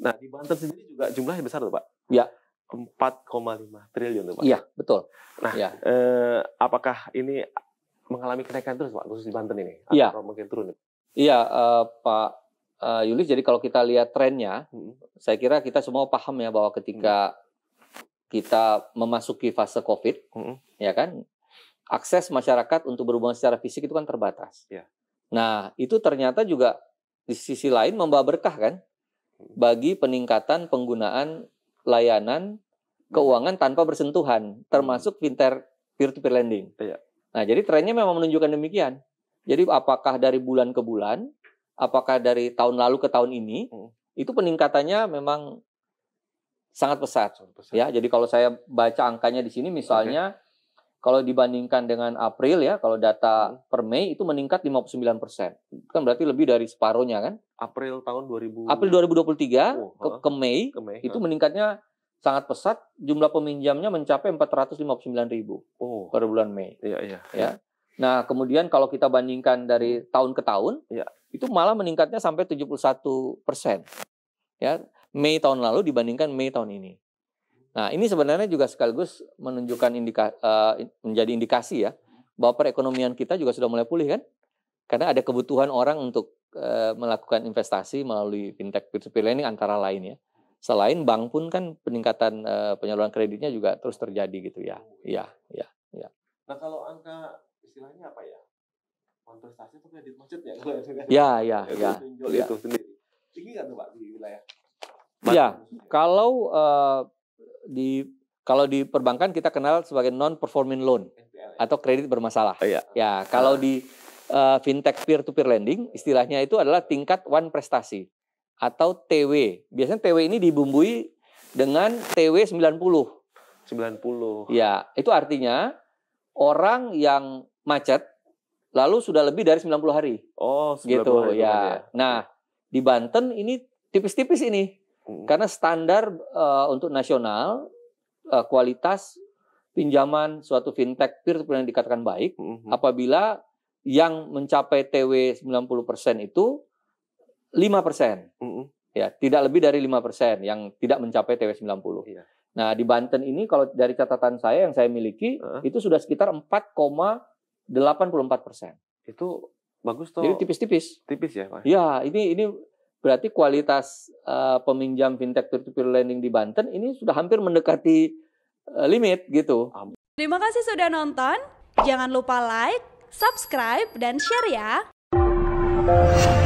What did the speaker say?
Nah, di Banten sendiri juga jumlahnya besar tuh, Pak. Ya. 4,5 triliun tuh, Pak. Iya, betul. Nah, ya. eh, apakah ini mengalami kenaikan terus, Pak, khusus di Banten ini? Atau ya. mungkin turun? Iya, eh, Pak eh, Yulis, jadi kalau kita lihat trennya, hmm. saya kira kita semua paham ya bahwa ketika kita memasuki fase COVID, hmm. ya kan, akses masyarakat untuk berhubungan secara fisik itu kan terbatas. Yeah. Nah, itu ternyata juga di sisi lain membawa berkah kan? bagi peningkatan penggunaan layanan keuangan tanpa bersentuhan, termasuk fintech peer-to-peer lending. Iya. Nah, jadi trennya memang menunjukkan demikian. Jadi apakah dari bulan ke bulan, apakah dari tahun lalu ke tahun ini, hmm. itu peningkatannya memang sangat pesat, sangat pesat. Ya, jadi kalau saya baca angkanya di sini, misalnya okay. Kalau dibandingkan dengan April ya, kalau data hmm. per Mei itu meningkat 59%. persen. Kan berarti lebih dari separuhnya kan? April tahun 2000 April 2023 oh, ke, ke Mei, ke Mei itu huh. meningkatnya sangat pesat, jumlah peminjamnya mencapai 459 ribu oh. per bulan Mei. Iya, iya, ya. iya. Ya. Nah, kemudian kalau kita bandingkan dari hmm. tahun ke tahun, iya. itu malah meningkatnya sampai 71 persen. Ya, Mei tahun lalu dibandingkan Mei tahun ini. Nah, ini sebenarnya juga sekaligus menunjukkan indika, uh, menjadi indikasi ya bahwa perekonomian kita juga sudah mulai pulih kan? Karena ada kebutuhan orang untuk uh, melakukan investasi melalui fintech peer-to-peer lending antara lain ya. Selain bank pun kan peningkatan uh, penyaluran kreditnya juga terus terjadi gitu ya. Iya, iya, iya. Nah, kalau angka istilahnya apa ya? Kontestasi itu kredit macet ya kalau ya, ya, ya. ya. itu sendiri. Tinggi kan tuh Pak di wilayah? Ya, kalau uh, di kalau di perbankan kita kenal sebagai non performing loan ya. atau kredit bermasalah. Oh, iya. Ya, kalau ah. di uh, fintech peer to peer lending istilahnya itu adalah tingkat one prestasi atau TW. Biasanya TW ini dibumbui dengan TW 90. 90. Ya, itu artinya orang yang macet lalu sudah lebih dari 90 hari. Oh, 90 gitu hari ya. ya. Nah, di Banten ini tipis-tipis ini Hmm. Karena standar uh, untuk nasional uh, kualitas pinjaman suatu fintech peer to yang dikatakan baik hmm. hmm. apabila yang mencapai TW 90% itu 5%. Hmm, hmm. Ya, tidak lebih dari 5% yang tidak mencapai TW 90. Iya. Nah, di Banten ini kalau dari catatan saya yang saya miliki uh. itu sudah sekitar 4,84%. Itu bagus tuh. Jadi tipis-tipis. Tipis ya, Pak. Ya, ini ini Berarti kualitas uh, peminjam fintech peer-to-peer lending di Banten ini sudah hampir mendekati uh, limit gitu. Terima kasih sudah nonton. Jangan lupa like, subscribe, dan share ya.